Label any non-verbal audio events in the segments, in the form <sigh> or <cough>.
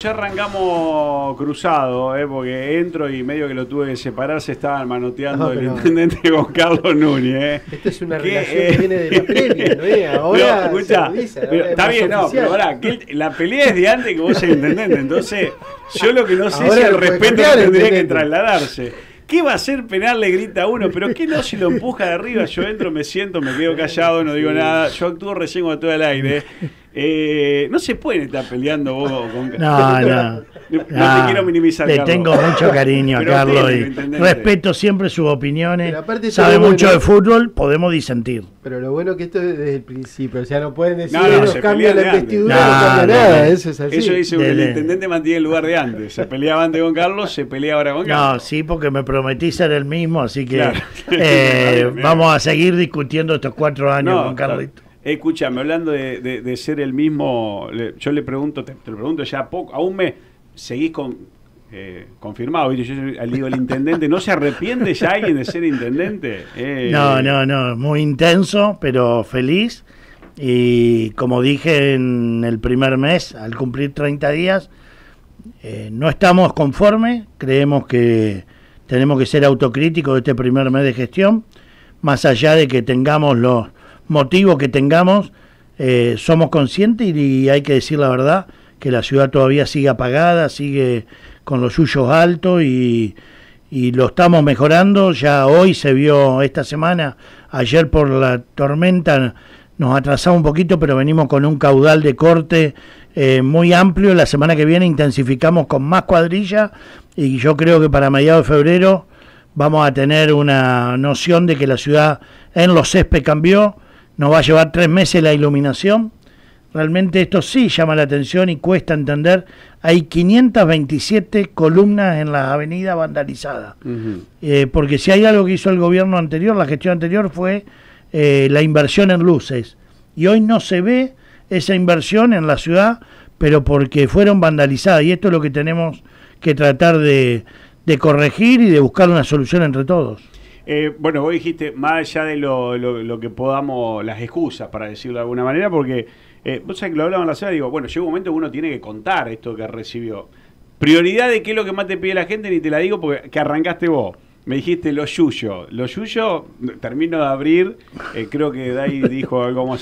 Ya arrancamos cruzado, eh, porque entro y medio que lo tuve que separar, se estaban manoteando el intendente con Carlos Núñez. Eh. Esto es una relación que viene de la previa, eh, <laughs> ¿no? Ahora escucha, está bien, no, pero ahora, la pelea es de antes que vos seas intendente, entonces yo lo que no sé es el respeto que tendría que trasladarse. ¿Qué va a hacer penal? Le grita uno, pero ¿qué no si lo empuja de arriba? Yo entro, me siento, me quedo callado, no digo nada, yo actúo recién con todo el aire. Eh, no se pueden estar peleando vos con <laughs> Carlos. <laughs> No, no. no, te quiero minimizar. Le tengo mucho cariño a <laughs> Carlos y respeto siempre sus opiniones. Sabe mucho de fútbol, podemos disentir. Pero lo bueno que esto es desde el principio. O sea, no pueden decir no, nos cambia la vestidura no, nada. Eso es así. dice el intendente mantiene el lugar de antes. Se peleaba antes con Carlos, se pelea ahora con Carlos. No, sí, porque me prometí ser el mismo, así que eh, vamos a seguir discutiendo estos cuatro años con Carlos Escúchame, hablando de, ser el mismo, yo le pregunto, te, lo pregunto ya poco, aún me seguís con, eh, confirmado. Yo, le digo, el intendente, ¿no se arrepiente ya alguien de ser intendente? Eh, no, no, no, muy intenso, pero feliz. Y como dije en el primer mes, al cumplir 30 días, eh, no estamos conformes, creemos que tenemos que ser autocríticos de este primer mes de gestión, más allá de que tengamos los motivo que tengamos, eh, somos conscientes y, hay que decir la verdad que la ciudad todavía sigue apagada, sigue con los suyos altos y, lo estamos mejorando. Ya hoy se vio esta semana, ayer por la tormenta nos atrasamos un poquito, pero venimos con un caudal de corte eh, muy amplio. La semana que viene intensificamos con más cuadrillas y yo creo que para mediados de febrero vamos a tener una noción de que la ciudad en los césped cambió, nos va a llevar tres meses la iluminación. Realmente esto sí llama la atención y cuesta entender. Hay 527 columnas en las avenidas vandalizadas. Eh, porque si hay algo que hizo el gobierno anterior, la gestión anterior, fue eh, la inversión en luces. Y hoy no se ve esa inversión en la ciudad, pero porque fueron vandalizadas. Y esto es lo que tenemos que tratar de corregir y de buscar una solución entre todos. Eh, bueno, vos dijiste, más allá de lo, que podamos, las excusas, para decirlo de alguna manera, porque eh, vos sabés que lo hablaban la semana, digo, bueno, llega un momento que uno tiene que contar esto que recibió. Prioridad de qué es lo que más te pide la gente, ni te la digo porque que arrancaste vos. Me dijiste lo suyo. Lo suyo, termino de abrir, eh, creo que Dai <laughs> dijo algo como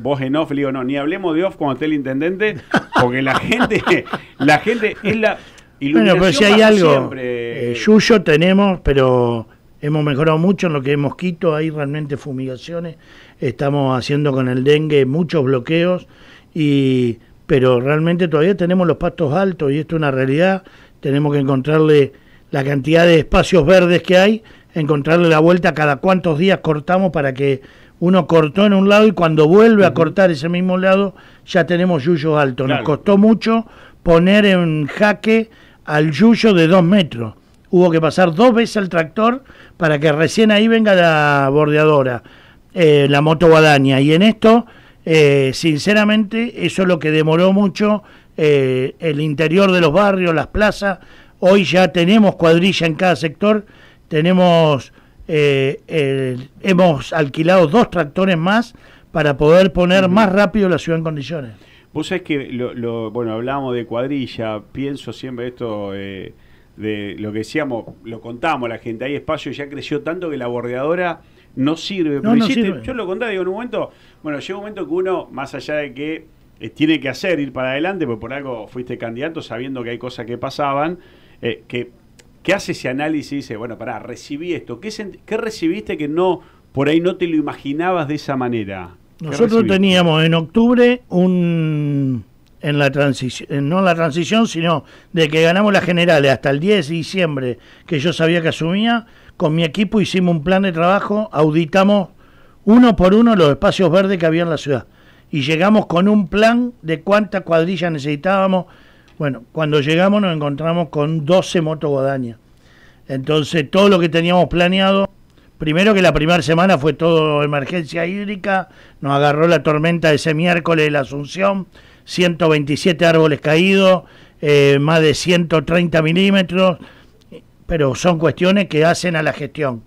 vos en off, le digo, no, ni hablemos de off cuando esté el intendente, porque la gente, <laughs> la gente es la... Bueno, pero si hay algo, siempre... yuyo tenemos, pero Hemos mejorado mucho en lo que hemos quitado hay realmente fumigaciones, estamos haciendo con el dengue muchos bloqueos, y, pero realmente todavía tenemos los pastos altos y esto es una realidad, tenemos que encontrarle la cantidad de espacios verdes que hay, encontrarle la vuelta cada cuántos días cortamos para que uno cortó en un lado y cuando vuelve a cortar ese mismo lado ya tenemos yuyos altos. Nos costó mucho poner en jaque al yuyo de dos metros hubo que pasar dos veces el tractor para que recién ahí venga la bordeadora, eh, la moto guadaña. Y en esto, eh, sinceramente, eso es lo que demoró mucho eh, el interior de los barrios, las plazas. Hoy ya tenemos cuadrilla en cada sector, tenemos, hemos alquilado dos tractores más para poder poner más rápido la ciudad en condiciones. Vos sabés que, lo, bueno, hablamos de cuadrilla, pienso siempre esto de lo que decíamos, lo contamos a la gente, hay espacio, ya creció tanto que la bordeadora no sirve. No, no Yo lo contaba, digo, en un momento, bueno, llega un momento que uno, más allá de que eh, tiene que hacer, ir para adelante, porque por algo fuiste candidato sabiendo que hay cosas que pasaban, eh, que, hace ese análisis y dice, bueno, pará, recibí esto. ¿Qué, recibiste que no, por ahí no te lo imaginabas de esa manera? Nosotros teníamos en octubre un en la transición, eh, no en la transición, sino de que ganamos las generales hasta el 10 de diciembre, que yo sabía que asumía, con mi equipo hicimos un plan de trabajo, auditamos uno por uno los espacios verdes que había en la ciudad y llegamos con un plan de cuántas cuadrillas necesitábamos. Bueno, cuando llegamos nos encontramos con 12 motoguadañas. Entonces, todo lo que teníamos planeado, primero que la primera semana fue todo emergencia hídrica, nos agarró la tormenta ese miércoles de la Asunción, 127 árboles caídos, eh, más de 130 milímetros, pero son cuestiones que hacen a la gestión.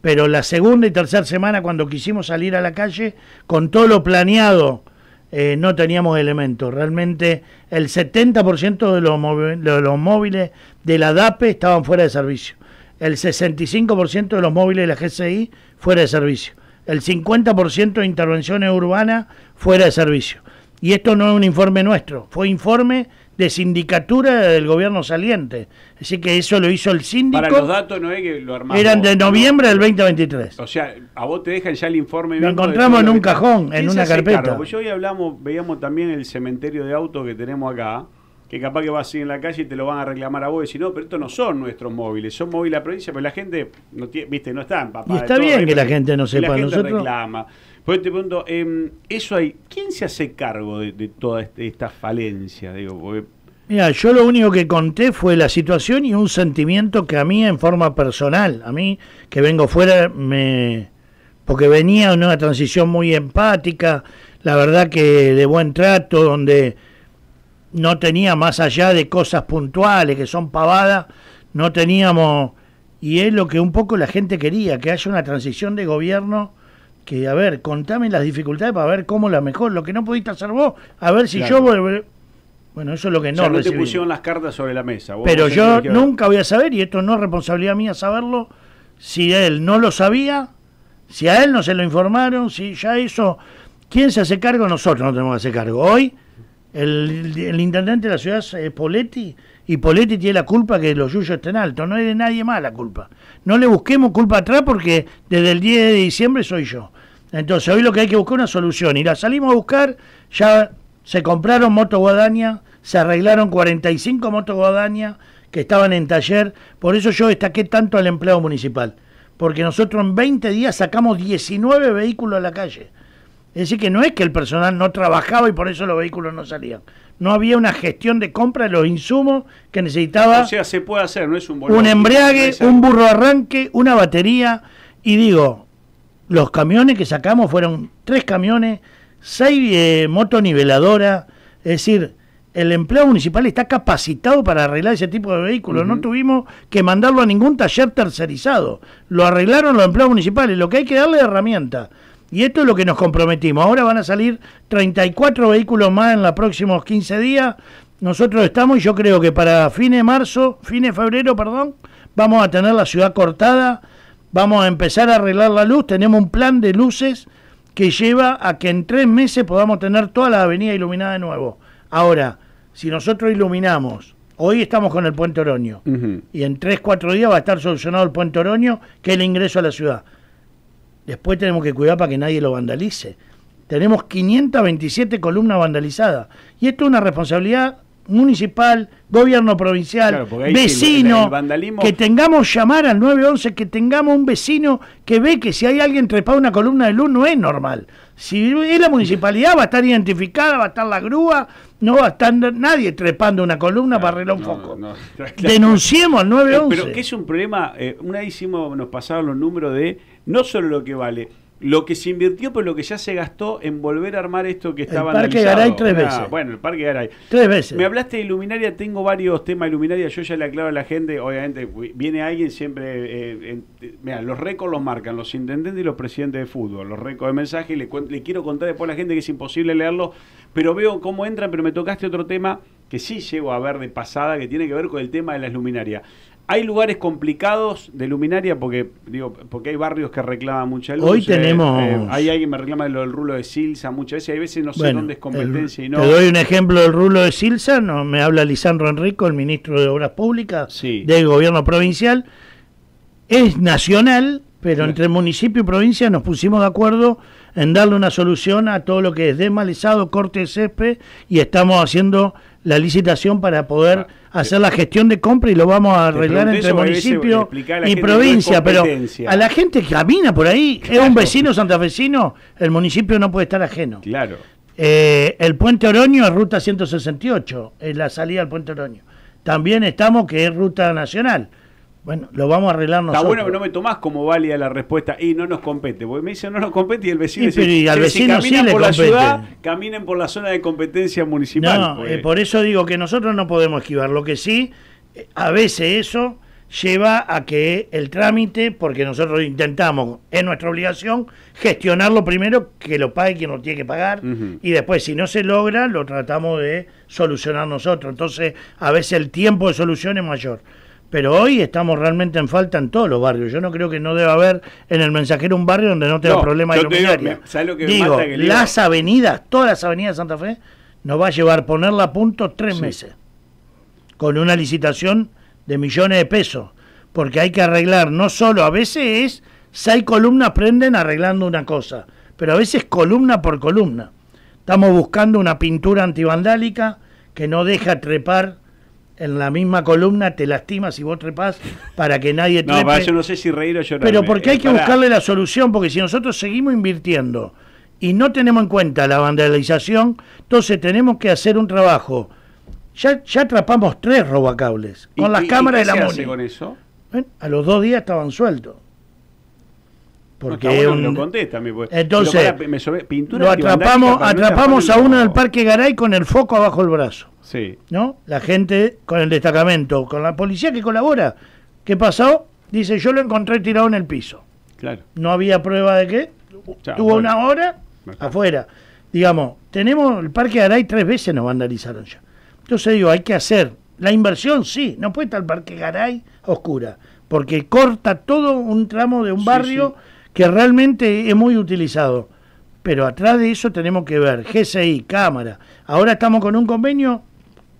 Pero la segunda y tercera semana, cuando quisimos salir a la calle, con todo lo planeado, eh, no teníamos elementos. Realmente el 70% de los, de los móviles de la DAPE estaban fuera de servicio. El 65% de los móviles de la GCI fuera de servicio. El 50% de intervenciones urbanas fuera de servicio y esto no es un informe nuestro, fue informe de sindicatura del gobierno saliente. Así que eso lo hizo el síndico. Para los datos no es que lo armamos. Eran de noviembre del 2023. O sea, a vos te dejan ya el informe. Lo encontramos en un cajón, en una carpeta. Pues hoy hablamos, veíamos también el cementerio de autos que tenemos acá, que capaz que vas a ir en la calle y te lo van a reclamar a vos y decir, no, pero estos no son nuestros móviles, son móviles de la provincia, pero la gente, no viste, no está empapada. Y está bien que la gente no sepa, la gente reclama. Pues te pregunto, em, eso hay. ¿quién se hace cargo de, toda este, esta falencia? Mira, yo lo único que conté fue la situación y un sentimiento que a mí en forma personal, a mí que vengo fuera, me porque venía una transición muy empática, la verdad que de buen trato, donde no tenía más allá de cosas puntuales que son pavadas, no teníamos, y es lo que un poco la gente quería, que haya una transición de gobierno que, a ver, contame las dificultades para ver cómo la mejor, lo que no pudiste hacer vos, a ver si yo yo... Bueno, eso es lo que no, o te pusieron las cartas sobre la mesa. Pero yo nunca voy a saber, y esto no es responsabilidad mía saberlo, si él no lo sabía, si a él no se lo informaron, si ya eso... ¿Quién se hace cargo? Nosotros no tenemos que hacer cargo. Hoy, el, el intendente de la ciudad es Poletti, y Poletti tiene la culpa que los yuyos estén altos. No es de nadie más la culpa. No le busquemos culpa atrás porque desde el 10 de diciembre soy yo. Entonces, hoy lo que hay que buscar es una solución. Y la salimos a buscar, ya se compraron motos guadaña, se arreglaron 45 motos guadaña que estaban en taller. Por eso yo destaqué tanto al empleado municipal. Porque nosotros en 20 días sacamos 19 vehículos a la calle. Es decir, que no es que el personal no trabajaba y por eso los vehículos no salían. No había una gestión de compra de los insumos que necesitaba. O sea, se puede hacer, no es un Un embriague, un burro arranque, una batería. Y digo, los camiones que sacamos fueron tres camiones, seis eh, motoniveladoras, es decir, el empleado municipal está capacitado para arreglar ese tipo de vehículos. No tuvimos que mandarlo a ningún taller tercerizado. Lo arreglaron los empleados municipales. Lo que hay que darle es herramienta. Y esto es lo que nos comprometimos. Ahora van a salir 34 vehículos más en los próximos 15 días. Nosotros estamos, y yo creo que para fines de marzo, fines de febrero, perdón, vamos a tener la ciudad cortada vamos a empezar a arreglar la luz, tenemos un plan de luces que lleva a que en tres meses podamos tener toda la avenida iluminada de nuevo. Ahora, si nosotros iluminamos, hoy estamos con el puente Oroño, y en tres, cuatro días va a estar solucionado el puente Oroño, que es el ingreso a la ciudad. Después tenemos que cuidar para que nadie lo vandalice. Tenemos 527 columnas vandalizadas. Y esto es una responsabilidad municipal, gobierno provincial, vecino, que tengamos llamar al 911, que tengamos un vecino que ve que si hay alguien trepado una columna de luz no es normal. Si es la municipalidad va a estar identificada, va a estar la grúa, no va a estar nadie trepando una columna para arreglar un foco. Denunciemos al 911. Eh, pero que es un problema, eh, una vez hicimos, nos pasaron los números de no solo lo que vale, lo que se invirtió, por lo que ya se gastó en volver a armar esto que estaba El Parque Garay tres ah, veces. bueno, el Parque Garay. Tres veces. Me hablaste de Luminaria, tengo varios temas de Luminaria, yo ya le aclaro a la gente, obviamente viene alguien siempre, eh, eh mira, los récords los marcan los intendentes y los presidentes de fútbol, los récords de mensaje, le, quiero contar después a la gente que es imposible leerlo, pero veo cómo entran, pero me tocaste otro tema que sí llego a ver de pasada, que tiene que ver con el tema de las luminarias. Hay lugares complicados de luminaria porque digo porque hay barrios que reclaman mucha luz. Hoy eh, tenemos. Eh, hay alguien que me reclama lo del rulo de Silsa muchas veces. Hay veces no sé dónde es competencia y no. Te doy un ejemplo del rulo de Silsa. No, me habla Lisandro Enrico, el ministro de Obras Públicas del gobierno provincial. Es nacional pero entre municipio y provincia nos pusimos de acuerdo en darle una solución a todo lo que es desmalezado, corte de césped y estamos haciendo la licitación para poder ah, hacer la gestión de compra y lo vamos a arreglar entre municipio y provincia, pero a la gente que camina por ahí, es un vecino santafesino, el municipio no puede estar ajeno. Claro. Eh, el puente Oroño es ruta 168, es la salida al puente Oroño. También estamos que es ruta nacional. Bueno, lo vamos a arreglar nosotros. Está bueno que no me tomás como válida la respuesta y no nos compete, porque me dicen no nos compete y el vecino dice, y al vecino si por la ciudad, caminen por la zona de competencia municipal. No, pues. eh, por eso digo que nosotros no podemos esquivar, lo que sí, eh, a veces eso lleva a que el trámite, porque nosotros intentamos, es nuestra obligación, gestionarlo primero, que lo pague quien lo tiene que pagar, y después si no se logra, lo tratamos de solucionar nosotros. Entonces, a veces el tiempo de solución es mayor pero hoy estamos realmente en falta en todos los barrios. Yo no creo que no deba haber en el mensajero un barrio donde no tenga problema de iluminaria. Digo, las avenidas, todas las avenidas de Santa Fe, nos va a llevar ponerla a punto tres meses, con una licitación de millones de pesos, porque hay que arreglar, no solo, a veces es, hay columnas prenden arreglando una cosa, pero a veces columna por columna. Estamos buscando una pintura antivandálica que no deja trepar en la misma columna te lastimas y vos trepás para que nadie te. <laughs> No, no sé si reír o llorar. Pero porque eh, hay que buscarle la solución, porque si nosotros seguimos invirtiendo y no tenemos en cuenta la vandalización, entonces tenemos que hacer un trabajo. Ya, atrapamos tres robacables con las cámaras ¿y de la muni con eso? ¿Eh? a los dos días estaban sueltos. Porque no, Entonces, lo atrapamos, atrapamos a uno en el Parque Garay con el foco abajo el brazo. Sí. ¿No? La gente con el destacamento, con la policía que colabora. ¿Qué pasó? Dice, yo lo encontré tirado en el piso. Claro. No había prueba de qué. Tuvo una hora afuera. Digamos, tenemos el Parque Garay tres veces nos vandalizaron ya. Entonces digo, hay que hacer. La inversión sí, no puede estar el Parque Garay oscura, porque corta todo un tramo de un barrio que realmente es muy utilizado. Pero atrás de eso tenemos que ver GCI, cámara. Ahora estamos con un convenio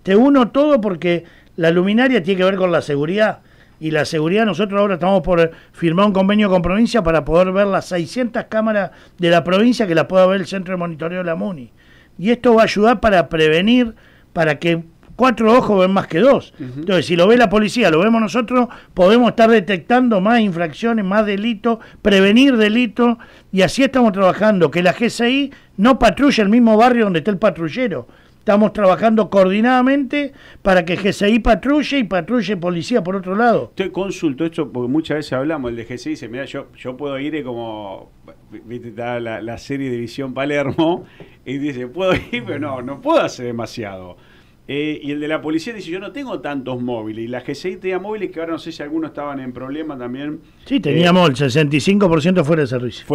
te uno todo porque la luminaria tiene que ver con la seguridad. Y la seguridad, nosotros ahora estamos por firmar un convenio con provincia para poder ver las 600 cámaras de la provincia que las pueda ver el Centro de Monitoreo de la MUNI. Y esto va a ayudar para prevenir, para que cuatro ojos ven más que dos. Entonces, si lo ve la policía, lo vemos nosotros, podemos estar detectando más infracciones, más delitos, prevenir delitos, y así estamos trabajando, que la GCI no patrulle el mismo barrio donde está el patrullero, Estamos trabajando coordinadamente para que GCI patrulle y patrulle policía por otro lado. Te consulto esto porque muchas veces hablamos, el de GCI dice, mira, yo, yo puedo ir como, visitar la, la serie de División Palermo, y dice, puedo ir, pero no, no puedo hacer demasiado. Eh, y el de la policía dice, yo no tengo tantos móviles. Y la GCI tenía móviles que ahora no sé si algunos estaban en problema también. Sí, teníamos el 65% fuera de servicio.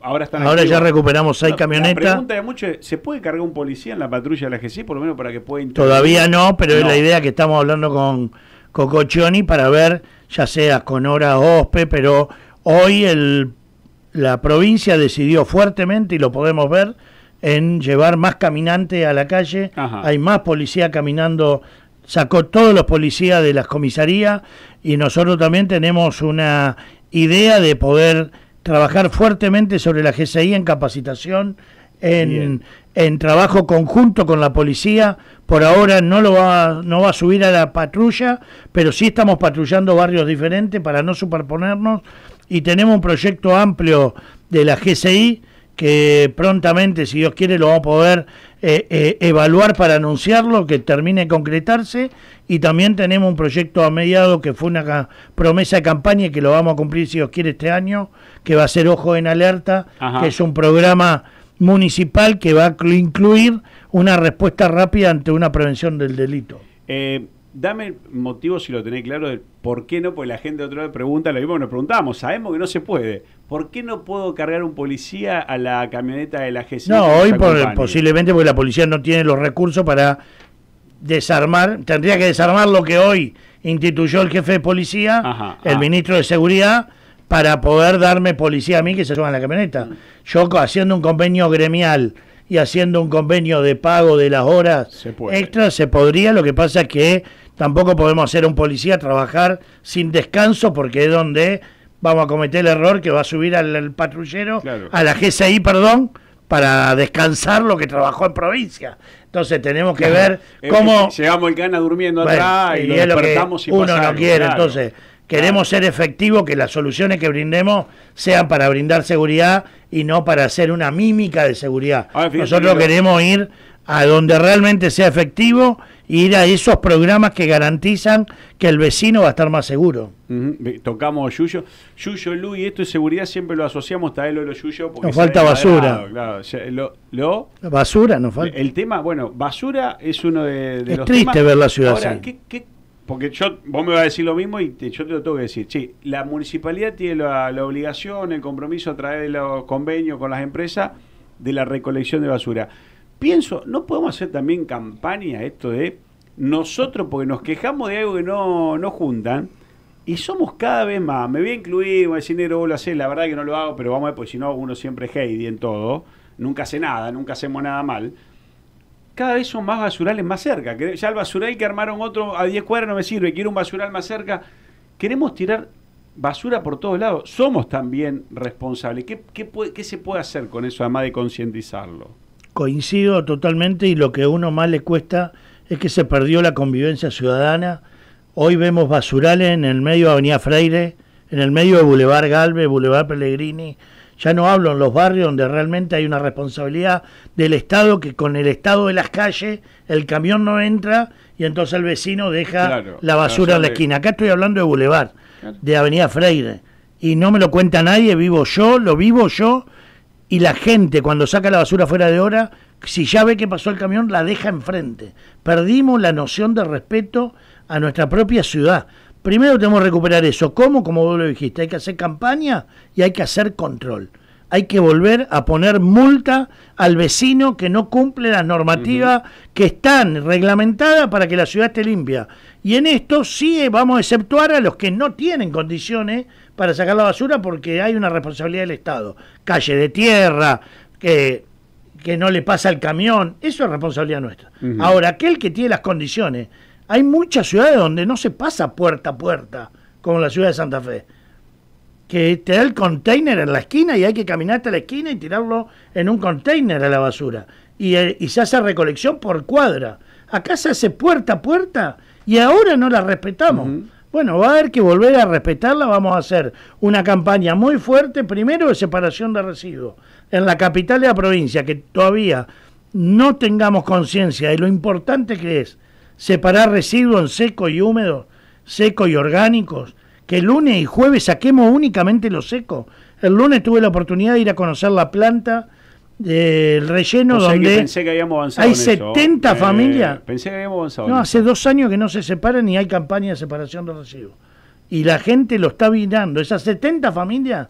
ahora están ahora ya recuperamos seis camionetas. La pregunta de es ¿se puede cargar un policía en la patrulla de la GCI por lo menos para que pueda Todavía no, pero es la idea que estamos hablando con Cococcioni para ver, ya sea con hora OSPE, pero hoy el, la provincia decidió fuertemente, y lo podemos ver, en llevar más caminantes a la calle, hay más policía caminando, sacó todos los policías de las comisarías y nosotros también tenemos una idea de poder trabajar fuertemente sobre la GCI en capacitación, en, en, trabajo conjunto con la policía. Por ahora no lo no va a subir a la patrulla, pero sí estamos patrullando barrios diferentes para no superponernos y tenemos un proyecto amplio de la GCI que prontamente, si Dios quiere, lo vamos a poder eh, eh, evaluar para anunciarlo, que termine de concretarse. Y también tenemos un proyecto a mediado que fue una promesa de campaña y que lo vamos a cumplir, si Dios quiere, este año, que va a ser Ojo en Alerta, que es un programa municipal que va a incluir una respuesta rápida ante una prevención del delito. Eh, dame motivo si lo tenéis claro de por qué no, porque la gente otra vez pregunta lo mismo que nos preguntamos, sabemos que no se puede. ¿Por qué no puedo cargar un policía a la camioneta de la GC? No, hoy posiblemente porque la policía no tiene los recursos para desarmar, tendría que desarmar lo que hoy instituyó el jefe de policía, el ah. ministro de seguridad, para poder darme policía a mí que se suba a la camioneta. Mm. Yo haciendo un convenio gremial y haciendo un convenio de pago de las horas se extras se podría, lo que pasa es que Tampoco podemos hacer un policía trabajar sin descanso porque es donde vamos a cometer el error que va a subir al, patrullero, a la GCI, perdón, para descansar lo que trabajó en provincia. Entonces tenemos que ver cómo... Llegamos el cana durmiendo atrás y, lo despertamos que Uno no quiere, entonces queremos ser efectivos, que las soluciones que brindemos sean para brindar seguridad y no para hacer una mímica de seguridad. Nosotros queremos ir a donde realmente sea efectivo ir a esos programas que garantizan que el vecino va a estar más seguro. Tocamos Tocamos Yuyo. Yuyo, Luis, esto de seguridad siempre lo asociamos, está lo los Yuyo. nos falta basura. lo, basura nos falta. El tema, bueno, basura es uno de, de es los triste ver la ciudad porque yo, vos me vas a decir lo mismo y yo te lo tengo que decir. Sí, la municipalidad tiene la obligación, el compromiso a través de los convenios con las empresas de la recolección de basura pienso, ¿no podemos hacer también campaña esto de nosotros, porque nos quejamos de algo que no, no juntan? Y somos cada vez más, me voy a incluir, voy a decir, lo la verdad que no lo hago, pero vamos a ver, porque si no, uno siempre es Heidi en todo, nunca hace nada, nunca hacemos nada mal. Cada vez son más basurales más cerca. Ya el basural que armaron otro a 10 cuadras no me sirve, quiero un basural más cerca. Queremos tirar basura por todos lados. Somos también responsables. ¿Qué, qué, ¿Qué, se puede hacer con eso, además de concientizarlo? Coincido totalmente y lo que a uno más le cuesta es que se perdió la convivencia ciudadana. Hoy vemos basurales en el medio de Avenida Freire, en el medio de Boulevard Galve, Boulevard Pellegrini. Ya no hablo en los barrios donde realmente hay una responsabilidad del Estado, que con el estado de las calles el camión no entra y entonces el vecino deja la basura en la esquina. Acá estoy hablando de Boulevard, de Avenida Freire. Y no me lo cuenta nadie, vivo yo, lo vivo yo y la gente cuando saca la basura fuera de hora, si ya ve que pasó el camión, la deja enfrente. Perdimos la noción de respeto a nuestra propia ciudad. Primero tenemos que recuperar eso. ¿Cómo? Como vos lo dijiste, hay que hacer campaña y hay que hacer control. Hay que volver a poner multa al vecino que no cumple las normativas que están reglamentadas para que la ciudad esté limpia. Y en esto sí vamos a exceptuar a los que no tienen condiciones para sacar la basura porque hay una responsabilidad del Estado. Calle de tierra, que, que no le pasa el camión, eso es responsabilidad nuestra. Ahora, aquel que tiene las condiciones, hay muchas ciudades donde no se pasa puerta a puerta, como la ciudad de Santa Fe que te da el container en la esquina y hay que caminar hasta la esquina y tirarlo en un container a la basura. Y, eh, se hace recolección por cuadra. Acá se hace puerta a puerta y ahora no la respetamos. Bueno, va a haber que volver a respetarla. Vamos a hacer una campaña muy fuerte, primero de separación de residuos. En la capital de la provincia, que todavía no tengamos conciencia de lo importante que es separar residuos en seco y húmedo, seco y orgánicos, que el lunes y jueves saquemos únicamente lo secos, El lunes tuve la oportunidad de ir a conocer la planta del relleno donde hay 70 eh, familias. pensé que habíamos avanzado. No, hace dos años que no se separan y hay campaña de separación de residuos. Y la gente lo está mirando. Esas 70 familias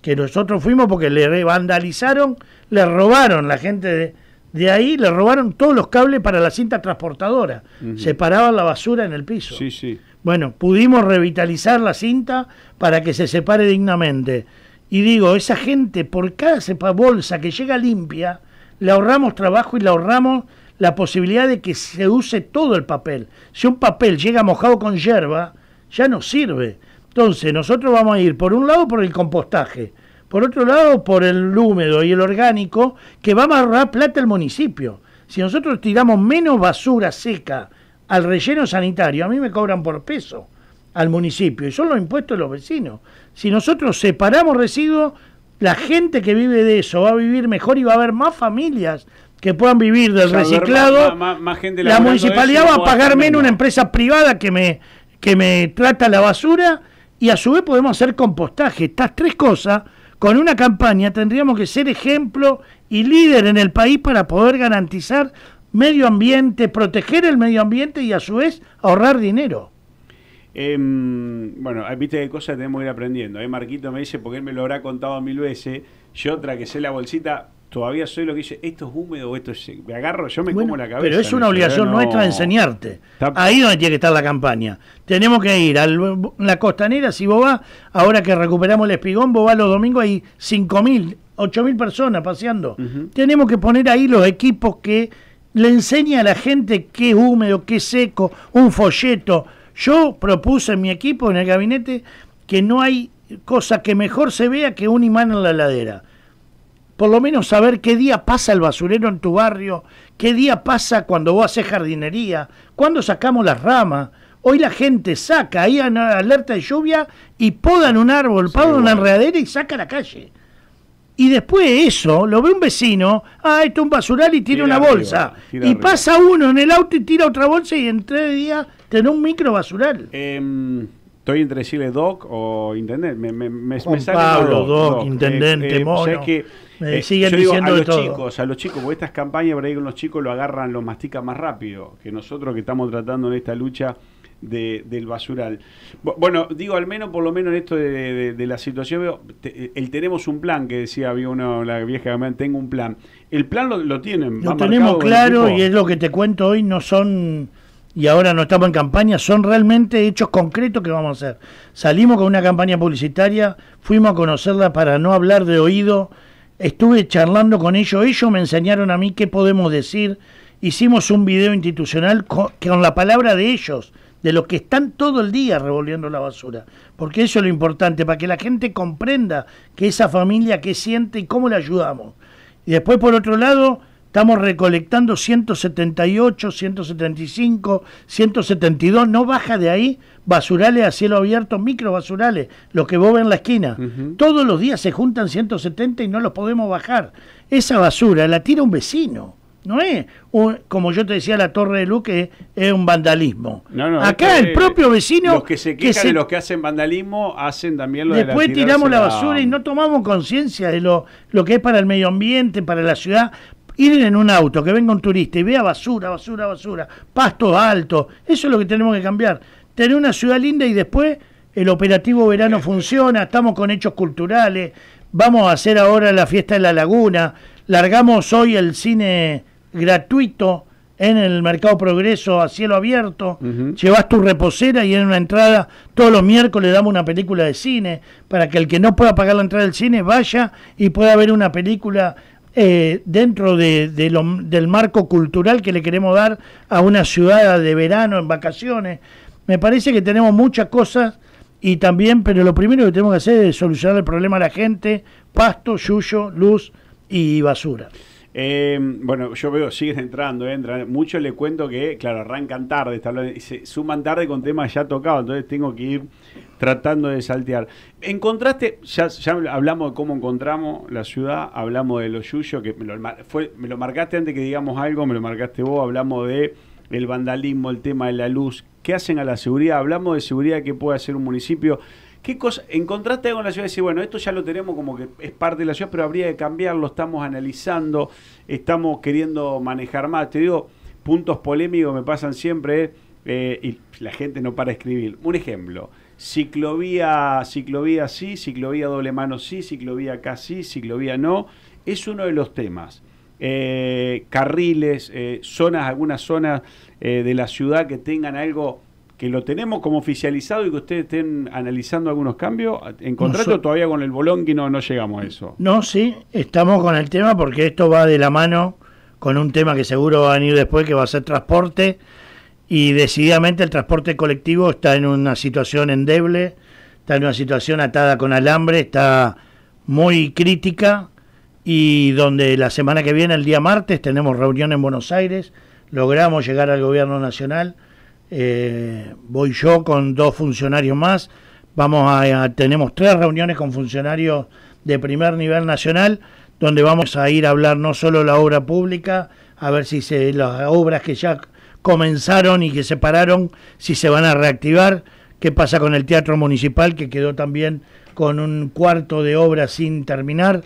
que nosotros fuimos porque le vandalizaron, le robaron la gente de, ahí, le robaron todos los cables para la cinta transportadora. Separaban la basura en el piso. Sí, sí. Bueno, pudimos revitalizar la cinta para que se separe dignamente. Y digo, esa gente por cada cepa bolsa que llega limpia, le ahorramos trabajo y le ahorramos la posibilidad de que se use todo el papel. Si un papel llega mojado con hierba, ya no sirve. Entonces, nosotros vamos a ir por un lado por el compostaje, por otro lado por el húmedo y el orgánico, que va a ahorrar plata al municipio. Si nosotros tiramos menos basura seca al relleno sanitario, a mí me cobran por peso al municipio y son los impuestos de los vecinos. Si nosotros separamos residuos, la gente que vive de eso va a vivir mejor y va a haber más familias que puedan vivir del reciclado. la municipalidad va a pagar menos una empresa privada que me, que me trata la basura y a su vez podemos hacer compostaje. Estas tres cosas, con una campaña tendríamos que ser ejemplo y líder en el país para poder garantizar medio ambiente, proteger el medio ambiente y a su vez ahorrar dinero. Em, bueno, viste qué cosas tenemos que ir aprendiendo. Eh, Marquito me dice, porque él me lo habrá contado mil veces. Yo otra que sé la bolsita, todavía soy lo que dice, esto es húmedo, esto es... Me agarro, yo me como la cabeza. Pero es una obligación nuestra enseñarte. ahí Ahí donde tiene que estar la campaña. Tenemos que ir a la costanera, si vos vas, ahora que recuperamos el espigón, vos vas los domingos, hay 5.000, 8.000 personas paseando. Tenemos que poner ahí los equipos que le enseña a la gente qué es húmedo, qué es seco, un folleto, yo propuse en mi equipo, en el gabinete, que no hay cosa que mejor se vea que un imán en la ladera. Por lo menos saber qué día pasa el basurero en tu barrio, qué día pasa cuando vos haces jardinería, cuándo sacamos las ramas. Hoy la gente saca, ahí alerta de lluvia y podan un árbol, podan en una enredadera y saca a la calle y después de eso lo ve un vecino, ah, esto es un basural y tiene una bolsa. y pasa uno en el auto y tira otra bolsa y en tres días tiene un micro basural. Em, estoy entre decirle Doc o Intendente. Me, me, me, Juan Pablo, Doc, Intendente, eh, que, eh, siguen yo diciendo digo, a los chicos, a los chicos, porque estas campañas por ahí con los chicos lo agarran, lo mastican más rápido que nosotros que estamos tratando en esta lucha de, del basural. Bueno, digo, al menos, por lo menos en esto de, la situación, el tenemos un plan, que decía había uno, la vieja tengo un plan. El plan lo, tienen. Lo tenemos claro y es lo que te cuento hoy, no son y ahora no estamos en campaña, son realmente hechos concretos que vamos a hacer. Salimos con una campaña publicitaria, fuimos a conocerla para no hablar de oído, estuve charlando con ellos, ellos me enseñaron a mí qué podemos decir, hicimos un video institucional con la palabra de ellos, de los que están todo el día revolviendo la basura. Porque eso es lo importante, para que la gente comprenda que esa familia que siente y cómo le ayudamos. Y después, por otro lado, estamos recolectando 178, 175, 172, no baja de ahí, basurales a cielo abierto, microbasurales, los que vos en la esquina. Todos los días se juntan 170 y no los podemos bajar. Esa basura la tira un vecino no es como yo te decía la torre de Luque, es un vandalismo acá el propio vecino los que se quejan de los que hacen vandalismo hacen también lo después de la tiramos la basura y no tomamos conciencia de lo, lo que es para el medio ambiente para la ciudad ir en un auto que venga un turista y vea basura basura basura pastos alto eso es lo que tenemos que cambiar tener una ciudad linda y después el operativo verano eh. funciona estamos con hechos culturales vamos a hacer ahora la fiesta de la laguna largamos hoy el cine gratuito en el Mercado Progreso a cielo abierto, llevas tu reposera y en una entrada todos los miércoles damos una película de cine para que el que no pueda pagar la entrada del cine vaya y pueda ver una película eh, dentro de, del marco cultural que le queremos dar a una ciudad de verano en vacaciones. Me parece que tenemos muchas cosas y también, pero lo primero que tenemos que hacer es solucionar el problema a la gente, pasto, yuyo, luz y basura. Em, bueno, yo veo, siguen entrando, eh, entran. Muchos le cuento que, claro, arrancan tarde, se suman tarde con temas ya tocados, entonces tengo que ir tratando de saltear. encontraste ya, ya hablamos de cómo encontramos la ciudad, hablamos de los yuyo, que me lo, me lo marcaste antes que digamos algo, me lo marcaste vos, hablamos de el vandalismo, el tema de la luz, qué hacen a la seguridad, hablamos de seguridad que puede hacer un municipio. ¿Qué cosa, encontraste algo en la ciudad y decir, bueno, esto ya lo tenemos como que es parte de la ciudad, pero habría que cambiarlo, estamos analizando, estamos queriendo manejar más? Te digo, puntos polémicos me pasan siempre eh, y la gente no para escribir. Un ejemplo, ciclovía, ciclovía sí, ciclovía doble mano sí, ciclovía acá sí, ciclovía no, es uno de los temas. Eh, carriles, eh, zonas, algunas zonas de la ciudad que tengan algo que lo tenemos como oficializado y que ustedes estén analizando algunos cambios? ¿En contrato todavía con el bolón que no, no llegamos a eso? No, sí, estamos con el tema porque esto va de la mano con un tema que seguro va a venir después, que va a ser transporte. Y decididamente el transporte colectivo está en una situación endeble, está en una situación atada con alambre, está muy crítica y donde la semana que viene, el día martes, tenemos reunión en Buenos Aires, logramos llegar al gobierno nacional eh, voy yo con dos funcionarios más, vamos a, tenemos tres reuniones con funcionarios de primer nivel nacional, donde vamos a ir a hablar no solo la obra pública, a ver si se, las obras que ya comenzaron y que se pararon, si se van a reactivar, qué pasa con el Teatro Municipal, que quedó también con un cuarto de obra sin terminar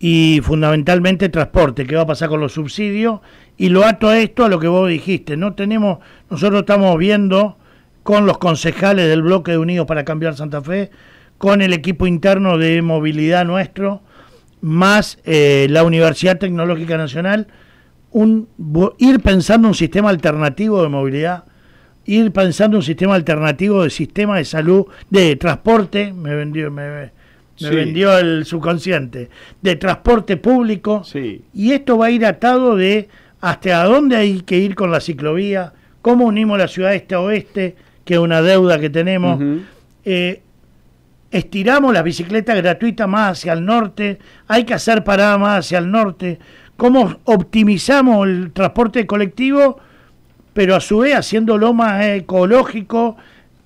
y fundamentalmente transporte, que va a pasar con los subsidios, y lo ato a esto a lo que vos dijiste, no tenemos, nosotros estamos viendo con los concejales del bloque de Unidos para Cambiar Santa Fe, con el equipo interno de movilidad nuestro, más eh, la Universidad Tecnológica Nacional, un, ir pensando un sistema alternativo de movilidad, ir pensando un sistema alternativo de sistema de salud, de transporte, me vendió, me, me vendió el subconsciente, de transporte público. Y esto va a ir atado de hasta dónde hay que ir con la ciclovía, cómo unimos la ciudad este a oeste, que es una deuda que tenemos. Eh, estiramos la bicicleta gratuita más hacia el norte, hay que hacer parada más hacia el norte. ¿Cómo optimizamos el transporte colectivo? Pero a su vez haciéndolo más ecológico,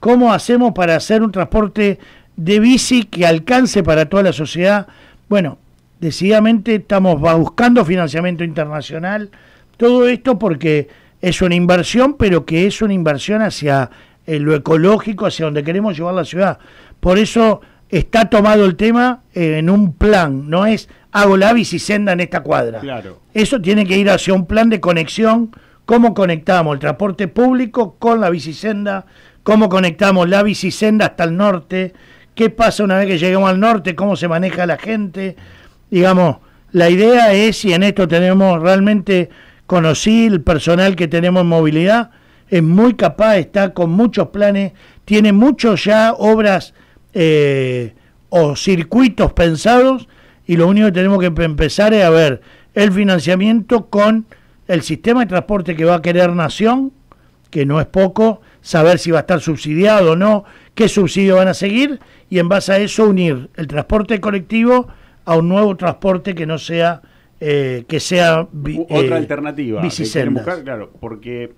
¿cómo hacemos para hacer un transporte de bici que alcance para toda la sociedad. Bueno, decididamente estamos buscando financiamiento internacional. Todo esto porque es una inversión, pero que es una inversión hacia eh, lo ecológico, hacia donde queremos llevar la ciudad. Por eso está tomado el tema eh, en un plan, no es hago la bicicenda en esta cuadra. Eso tiene que ir hacia un plan de conexión, cómo conectamos el transporte público con la bicicenda, cómo conectamos la bicicenda hasta el norte, qué pasa una vez que llegamos al norte, cómo se maneja la gente. Digamos, la idea es, y en esto tenemos realmente, conocido el personal que tenemos en movilidad, es muy capaz, está con muchos planes, tiene muchos ya obras eh, o circuitos pensados y lo único que tenemos que empezar es a ver el financiamiento con el sistema de transporte que va a querer Nación que no es poco, saber si va a estar subsidiado o no, qué subsidio van a seguir y en base a eso unir el transporte colectivo a un nuevo transporte que no sea eh, que sea otra eh, alternativa claro, porque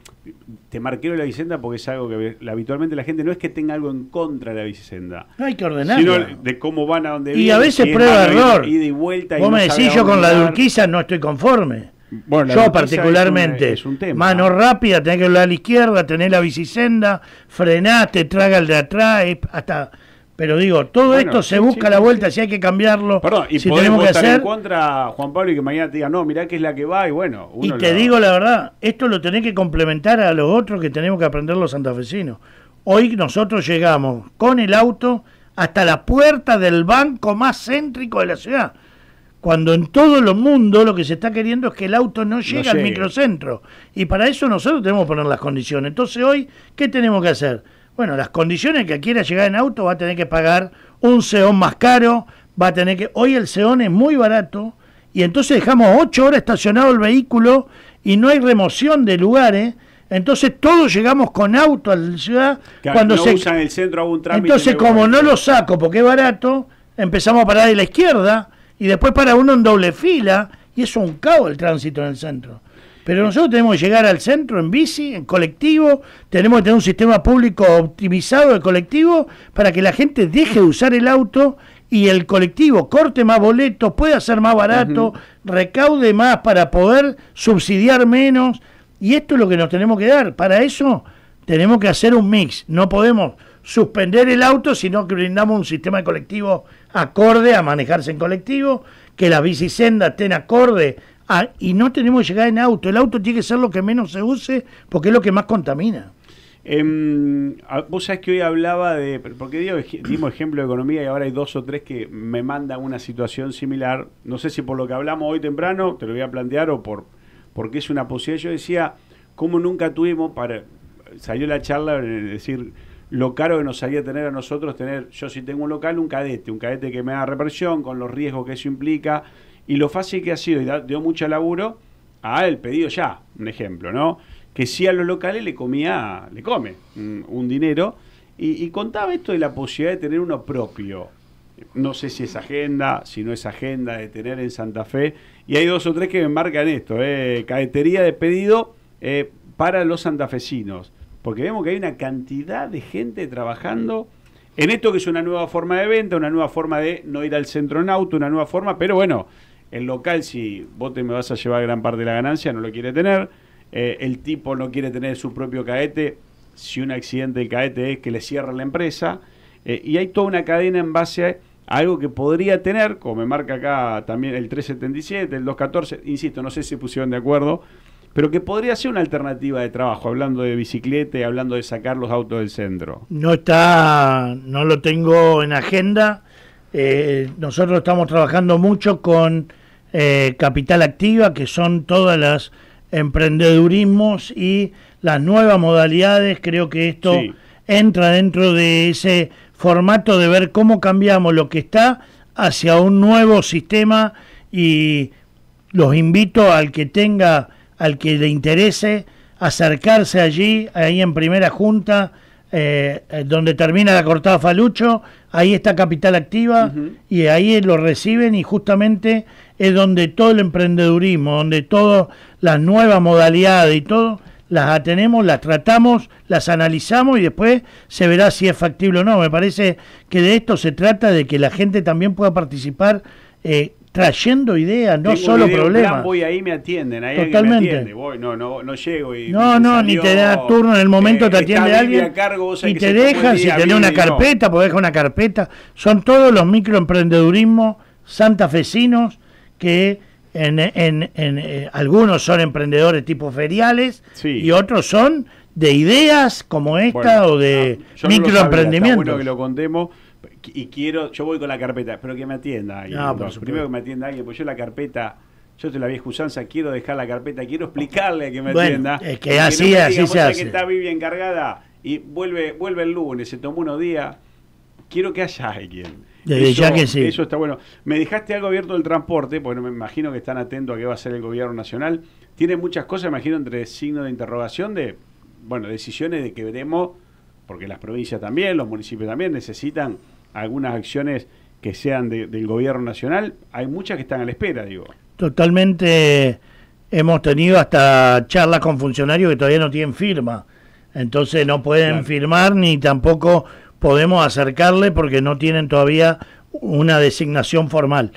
te marqué la bicicenda porque es algo que habitualmente la gente no es que tenga algo en contra de la bicicenda. No hay que ordenar. Sino de cómo van a donde Y a veces prueba error. vuelta. Vos decís yo con la durquiza no estoy conforme. Bueno, Yo particularmente, mano rápida, tenés que hablar a la izquierda, tenés la bicisenda, frenate traga el de atrás, hasta... Pero digo, todo esto se busca la vuelta, si hay que cambiarlo, y si tenemos que hacer... en contra, Juan Pablo, y que mañana te diga, no, mirá que es la que va, y bueno... y te digo la verdad, esto lo tenés que complementar a los otros que tenemos que aprender los santafesinos. Hoy nosotros llegamos con el auto hasta la puerta del banco más céntrico de la ciudad cuando en todo el mundo lo que se está queriendo es que el auto no llegue al microcentro. Y para eso nosotros tenemos que poner las condiciones. Entonces hoy, ¿qué tenemos que hacer? Bueno, las condiciones que quiera llegar en auto va a tener que pagar un seón más caro, va a tener que... Hoy el seón es muy barato y entonces dejamos ocho horas estacionado el vehículo y no hay remoción de lugares. Entonces todos llegamos con auto a la ciudad. cuando no se usan el centro algún trámite. Entonces como no lo saco porque es barato, empezamos a parar de la izquierda y después para uno en doble fila, y es un caos el tránsito en el centro. Pero nosotros tenemos que llegar al centro en bici, en colectivo, tenemos que tener un sistema público optimizado de colectivo para que la gente deje de usar el auto y el colectivo corte más boletos, pueda ser más barato, recaude más para poder subsidiar menos. Y esto es lo que nos tenemos que dar. Para eso tenemos que hacer un mix. No podemos suspender el auto, sino que brindamos un sistema de colectivo acorde a manejarse en colectivo, que las bicisendas estén acorde y no tenemos que llegar en auto. El auto tiene que ser lo que menos se use porque es lo que más contamina. Eh, vos sabés que hoy hablaba de. Porque dimos ejemplo de economía y ahora hay dos o tres que me mandan una situación similar. No sé si por lo que hablamos hoy temprano, te lo voy a plantear o por porque es una posibilidad. Yo decía, como nunca tuvimos para. Salió la charla, decir, lo caro que nos salía tener a nosotros tener, yo si tengo un local, un cadete, un cadete que me da represión con los riesgos que eso implica y lo fácil que ha sido y dio mucha laburo a el pedido ya, un ejemplo, ¿no? Que si a los locales le comía, le come un, dinero y, contaba esto de la posibilidad de tener uno propio. No sé si es agenda, si no es agenda de tener en Santa Fe. Y hay dos o tres que me marcan esto, ¿eh? Cadetería de pedido eh, para los santafesinos porque vemos que hay una cantidad de gente trabajando en esto que es una nueva forma de venta, una nueva forma de no ir al centro en auto, una nueva forma, pero bueno, el local si vos te me vas a llevar gran parte de la ganancia, no lo quiere tener, eh, el tipo no quiere tener su propio caete, si un accidente del caete es que le cierra la empresa, eh, y hay toda una cadena en base a algo que podría tener, como me marca acá también el 377, el 214, insisto, no sé si pusieron de acuerdo, pero que podría ser una alternativa de trabajo, hablando de bicicleta y hablando de sacar los autos del centro. No está, no lo tengo en agenda. Eh, nosotros estamos trabajando mucho con eh, Capital Activa, que son todas las emprendedurismos y las nuevas modalidades. Creo que esto entra dentro de ese formato de ver cómo cambiamos lo que está hacia un nuevo sistema y los invito al que tenga al que le interese acercarse allí, ahí en primera junta, eh, eh, donde termina la cortada Falucho, ahí está Capital Activa y ahí lo reciben y justamente es donde todo el emprendedurismo, donde todas las nuevas modalidades y todo, las atenemos, las tratamos, las analizamos y después se verá si es factible o no. Me parece que de esto se trata, de que la gente también pueda participar eh, trayendo ideas, no solo problemas. voy ahí me atienden, ahí Totalmente. Me Voy, no, no, llego y No, no, ni te da turno en el momento, te atiende alguien. y te dejan, si tenés una carpeta, pues deja una carpeta. Son todos los microemprendedurismo santafesinos que en, en, en, eh, algunos son emprendedores tipo feriales y otros son de ideas como esta o de microemprendimiento yo No que lo contemos y quiero, yo voy con la carpeta, espero que me atienda alguien. No, Primero que me atienda alguien, pues yo la carpeta, yo te la vi usanza, quiero dejar la carpeta, quiero explicarle que me atienda. Es que así, así se hace. que está bien encargada y vuelve, vuelve el lunes, se tomó unos días, quiero que haya alguien. eso, ya que Eso está bueno. Me dejaste algo abierto del transporte, porque me imagino que están atentos a qué va a hacer el gobierno nacional. Tiene muchas cosas, me imagino, entre signos de interrogación de, bueno, decisiones de que veremos, porque las provincias también, los municipios también necesitan algunas acciones que sean del gobierno nacional, hay muchas que están a la espera, digo. Totalmente hemos tenido hasta charlas con funcionarios que todavía no tienen firma, entonces no pueden firmar ni tampoco podemos acercarle porque no tienen todavía una designación formal.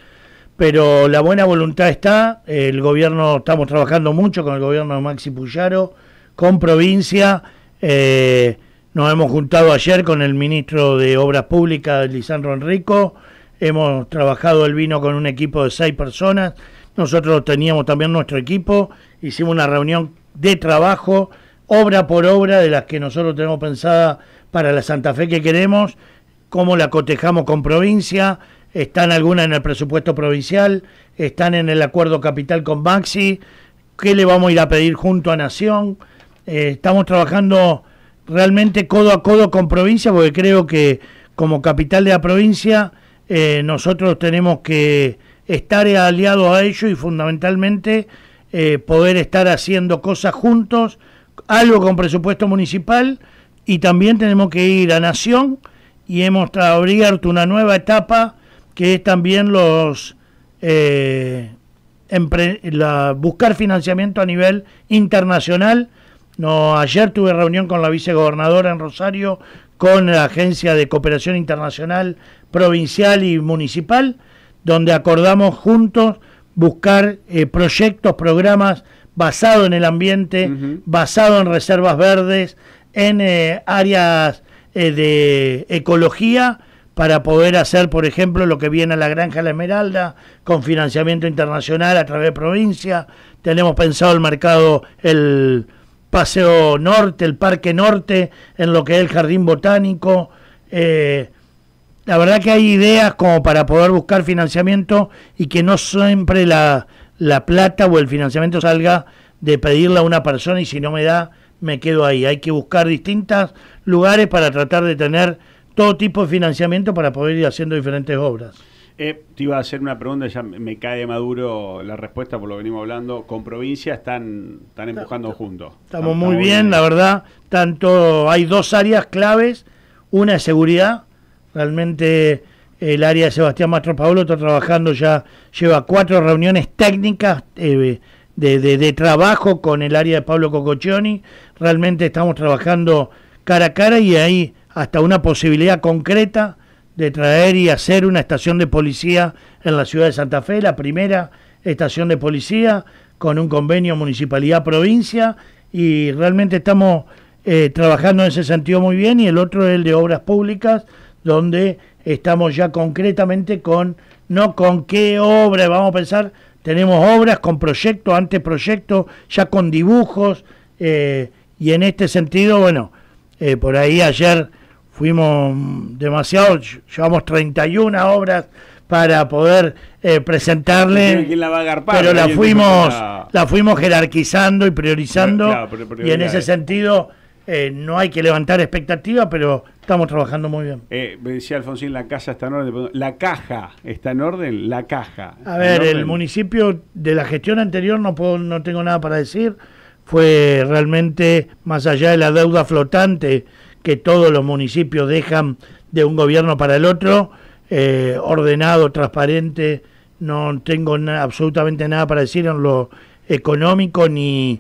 Pero la buena voluntad está, el gobierno, estamos trabajando mucho con el gobierno de Maxi Puyaro, con provincia, eh, nos hemos juntado ayer con el ministro de Obras Públicas, Lisandro Enrico. Hemos trabajado el vino con un equipo de seis personas. Nosotros teníamos también nuestro equipo. Hicimos una reunión de trabajo, obra por obra, de las que nosotros tenemos pensada para la Santa Fe que queremos, cómo la cotejamos con provincia. Están algunas en el presupuesto provincial, están en el acuerdo capital con Maxi. ¿Qué le vamos a ir a pedir junto a Nación? Eh, estamos trabajando realmente codo a codo con provincia, porque creo que como capital de la provincia eh, nosotros tenemos que estar aliados a ello y fundamentalmente eh, poder estar haciendo cosas juntos, algo con presupuesto municipal y también tenemos que ir a Nación y hemos abierto una nueva etapa que es también los eh, la, buscar financiamiento a nivel internacional no, ayer tuve reunión con la vicegobernadora en Rosario, con la Agencia de Cooperación Internacional Provincial y Municipal, donde acordamos juntos buscar eh, proyectos, programas basados en el ambiente, basados en reservas verdes, en eh, áreas eh, de ecología, para poder hacer, por ejemplo, lo que viene a la Granja La Esmeralda, con financiamiento internacional a través de provincia. Tenemos pensado el mercado, el Paseo Norte, el Parque Norte, en lo que es el Jardín Botánico. Eh, la verdad que hay ideas como para poder buscar financiamiento y que no siempre la, la plata o el financiamiento salga de pedirla a una persona y si no me da, me quedo ahí. Hay que buscar distintos lugares para tratar de tener todo tipo de financiamiento para poder ir haciendo diferentes obras. Eh, te iba a hacer una pregunta, ya me cae maduro la respuesta por lo que venimos hablando. Con provincia están, están empujando juntos. Estamos, muy bien, la verdad. Tanto hay dos áreas claves. Una es seguridad. Realmente el área de Sebastián Mastro Paolo está trabajando ya, lleva cuatro reuniones técnicas eh, de, de trabajo con el área de Pablo Cococcioni. Realmente estamos trabajando cara a cara y hay hasta una posibilidad concreta de traer y hacer una estación de policía en la ciudad de Santa Fe, la primera estación de policía con un convenio municipalidad-provincia y realmente estamos eh, trabajando en ese sentido muy bien y el otro es el de obras públicas donde estamos ya concretamente con, no con qué obra vamos a pensar, tenemos obras con proyectos, anteproyectos, ya con dibujos eh, y en este sentido, bueno, eh, por ahí ayer fuimos demasiado, llevamos 31 obras para poder eh, presentarle, la va pero la fuimos, la... fuimos jerarquizando y priorizando, y en ese sentido eh, no hay que levantar expectativas, pero estamos trabajando muy bien. Eh, me decía Alfonsín, la casa está en orden, la caja está en orden, la caja. A ver, el municipio de la gestión anterior no, puedo, no tengo nada para decir, fue realmente más allá de la deuda flotante que todos los municipios dejan de un gobierno para el otro, eh, ordenado, transparente, no tengo absolutamente nada para decir en lo económico, ni,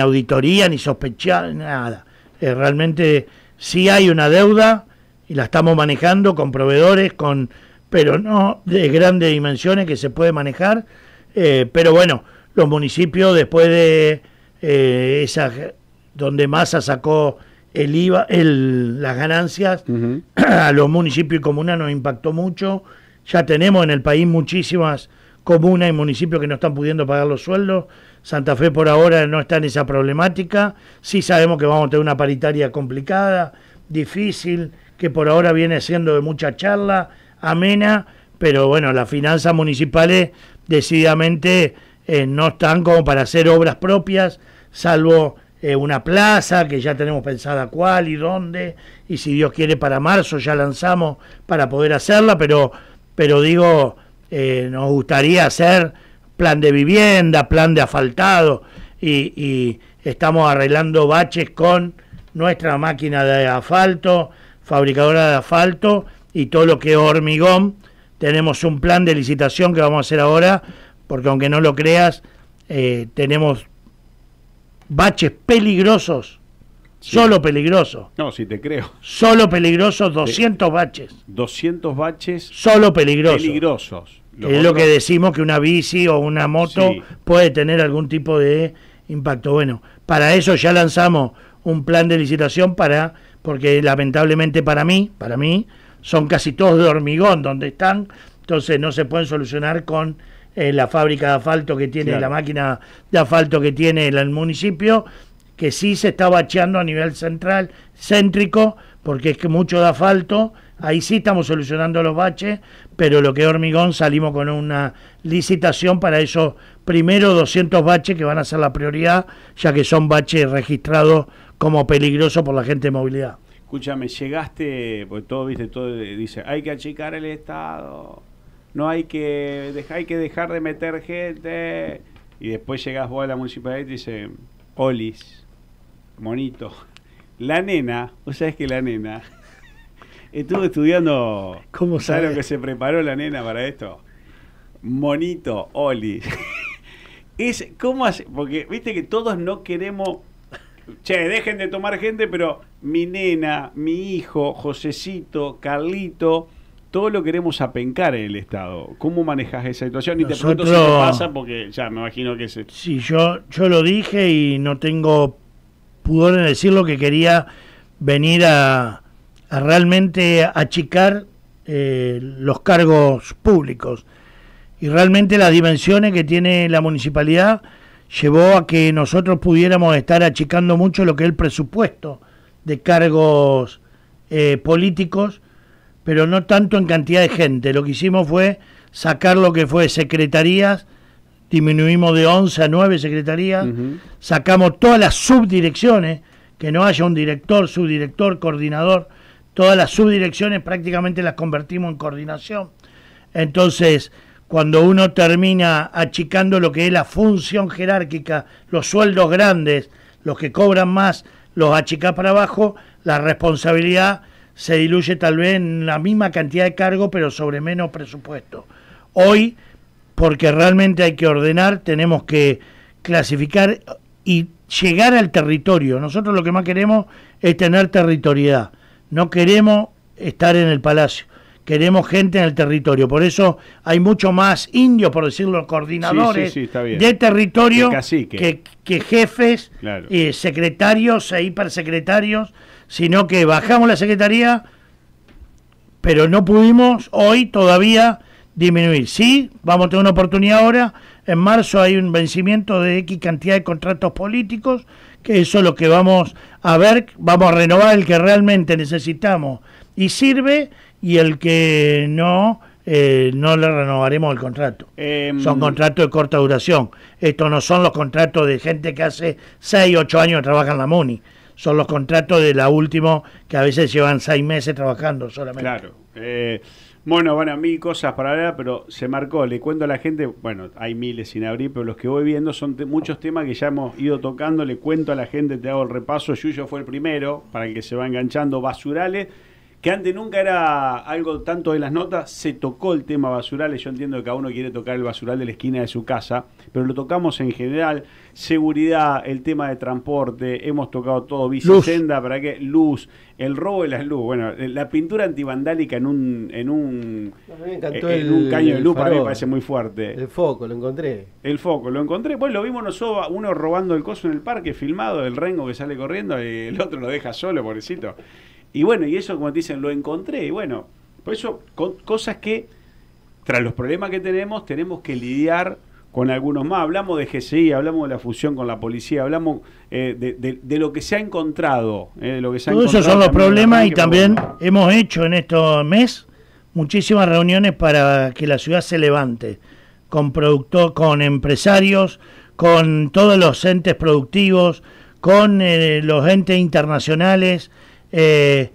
auditoría, ni sospechar, nada. Eh, realmente sí hay una deuda y la estamos manejando con proveedores, con pero no de grandes dimensiones que se puede manejar, eh, pero bueno, los municipios después de esa donde Massa sacó el IVA, las ganancias <clears throat> a los municipios y comunas nos impactó mucho. Ya tenemos en el país muchísimas comunas y municipios que no están pudiendo pagar los sueldos. Santa Fe por ahora no está en esa problemática. Sí sabemos que vamos a tener una paritaria complicada, difícil, que por ahora viene siendo de mucha charla, amena, pero bueno, las finanzas municipales decididamente eh, no están como para hacer obras propias, salvo eh, una plaza que ya tenemos pensada cuál y dónde, y si Dios quiere para marzo ya lanzamos para poder hacerla, pero, pero digo, eh, nos gustaría hacer plan de vivienda, plan de asfaltado, y, estamos arreglando baches con nuestra máquina de asfalto, fabricadora de asfalto y todo lo que es hormigón. Tenemos un plan de licitación que vamos a hacer ahora, porque aunque no lo creas, eh, tenemos baches peligrosos. Solo peligrosos. No, si te creo. Solo peligrosos, 200 baches. 200 baches. Solo peligrosos. Peligrosos. es lo que decimos que una bici o una moto puede tener algún tipo de impacto. Bueno, para eso ya lanzamos un plan de licitación para, porque lamentablemente para mí, para mí, son casi todos de hormigón donde están, entonces no se pueden solucionar con la fábrica de asfalto que tiene, la máquina de asfalto que tiene el, municipio, que sí se está bacheando a nivel central, céntrico, porque es que mucho de asfalto, ahí sí estamos solucionando los baches, pero lo que es hormigón salimos con una licitación para esos primeros 200 baches que van a ser la prioridad, ya que son baches registrados como peligrosos por la gente de movilidad. Escúchame, llegaste, pues todo, viste, todo dice, hay que achicar el Estado, no hay que, dejar, hay que dejar de meter gente. Y después llegas vos a la municipalidad y te dicen Olis, monito, la nena, vos sabés que la nena <laughs> estuve estudiando. ¿Cómo ¿Sabes que se preparó la nena para esto? Monito, Olis <laughs> es, ¿Cómo hace? Porque viste que todos no queremos. Che, dejen de tomar gente, pero mi nena, mi hijo, Josecito, Carlito, todo lo queremos apencar en el Estado. ¿Cómo manejas esa situación? Y te pregunto si te pasa, porque ya me imagino que es... Sí, yo, yo lo dije y no tengo pudor en lo que quería venir a, realmente achicar eh, los cargos públicos. Y realmente las dimensiones que tiene la municipalidad llevó a que nosotros pudiéramos estar achicando mucho lo que es el presupuesto de cargos eh, políticos pero no tanto en cantidad de gente. Lo que hicimos fue sacar lo que fue secretarías, disminuimos de 11 a 9 secretarías, sacamos todas las subdirecciones, que no haya un director, subdirector, coordinador, todas las subdirecciones prácticamente las convertimos en coordinación. Entonces, cuando uno termina achicando lo que es la función jerárquica, los sueldos grandes, los que cobran más, los achica para abajo, la responsabilidad se diluye tal vez en la misma cantidad de cargo, pero sobre menos presupuesto. Hoy, porque realmente hay que ordenar, tenemos que clasificar y llegar al territorio. Nosotros lo que más queremos es tener territoriedad. No queremos estar en el palacio. Queremos gente en el territorio. Por eso hay mucho más indios, por decirlo, coordinadores de territorio que, que, jefes, y secretarios e hipersecretarios sino que bajamos la secretaría, pero no pudimos hoy todavía disminuir. Sí, vamos a tener una oportunidad ahora. En marzo hay un vencimiento de X cantidad de contratos políticos, que eso es lo que vamos a ver. Vamos a renovar el que realmente necesitamos y sirve, y el que no, eh, no le renovaremos el contrato. Em, son contratos de corta duración. Estos no son los contratos de gente que hace 6, 8 años trabaja en la MUNI son los contratos de la última que a veces llevan seis meses trabajando solamente. Claro. Eh, bueno, bueno, a mí cosas para hablar, pero se marcó. Le cuento a la gente, bueno, hay miles sin abrir, pero los que voy viendo son muchos temas que ya hemos ido tocando. Le cuento a la gente, te hago el repaso. Yuyo fue el primero, para el que se va enganchando, basurales que antes nunca era algo tanto de las notas, se tocó el tema basurales, yo entiendo que cada uno quiere tocar el basural de la esquina de su casa, pero lo tocamos en general, seguridad, el tema de transporte, hemos tocado todo, bicicenda, para qué, luz, el robo de las luz, bueno, la pintura antivandálica en un en un, en un caño de luz para me parece muy fuerte. El foco, lo encontré. El foco, lo encontré, pues lo vimos nosotros, uno robando el coso en el parque, filmado, el rengo que sale corriendo, y el otro lo deja solo, pobrecito. Y bueno, y eso, como te dicen, lo encontré. Y bueno, por eso, cosas que, tras los problemas que tenemos, tenemos que lidiar con algunos más. Hablamos de GCI, hablamos de la fusión con la policía, hablamos eh, de, lo que se ha encontrado. Eh, son los problemas y también hemos hecho en estos mes muchísimas reuniones para que la ciudad se levante, con productor, con empresarios, con todos los entes productivos, con eh, los entes internacionales, eh,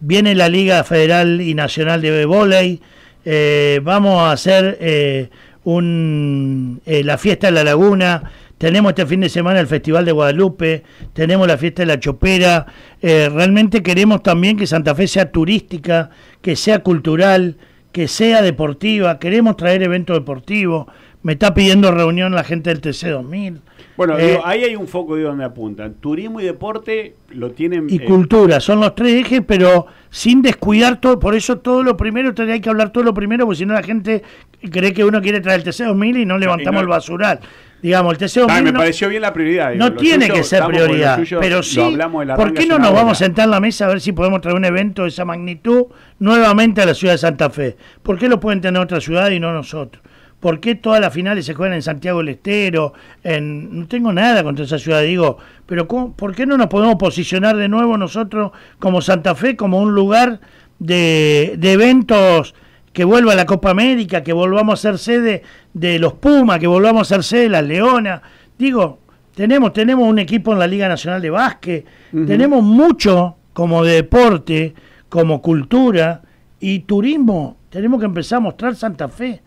viene la Liga Federal y Nacional de Voley. Eh, vamos a hacer eh, la fiesta de la laguna. Tenemos este fin de semana el Festival de Guadalupe, tenemos la fiesta de la Chopera. realmente queremos también que Santa Fe sea turística, que sea cultural, que sea deportiva. Queremos traer eventos deportivos. Me está pidiendo reunión la gente del TC 2000. Bueno, eh, ahí hay un foco de donde apuntan. Turismo y deporte lo tienen. Y eh, cultura, son los tres ejes, pero sin descuidar todo. Por eso todo lo primero, hay que hablar todo lo primero, porque si no la gente cree que uno quiere traer el TC2000 y no levantamos el basural. Digamos, el TC2000. Ah, me pareció bien la prioridad. no tiene que ser prioridad, pero sí. ¿Por qué no nos vamos a sentar en la mesa a ver si podemos traer un evento de esa magnitud nuevamente a la ciudad de Santa Fe? ¿Por qué lo pueden tener otra ciudad y no nosotros? ¿Por qué todas las finales se juegan en Santiago del Estero? En, no tengo nada contra esa ciudad, digo, pero ¿por qué no nos podemos posicionar de nuevo nosotros como Santa Fe, como un lugar de, eventos que vuelva la Copa América, que volvamos a ser sede de los Pumas, que volvamos a ser sede de las Leonas? Digo, tenemos, tenemos un equipo en la Liga Nacional de Básquet, tenemos mucho como deporte, como cultura y turismo. Tenemos que empezar a mostrar Santa Fe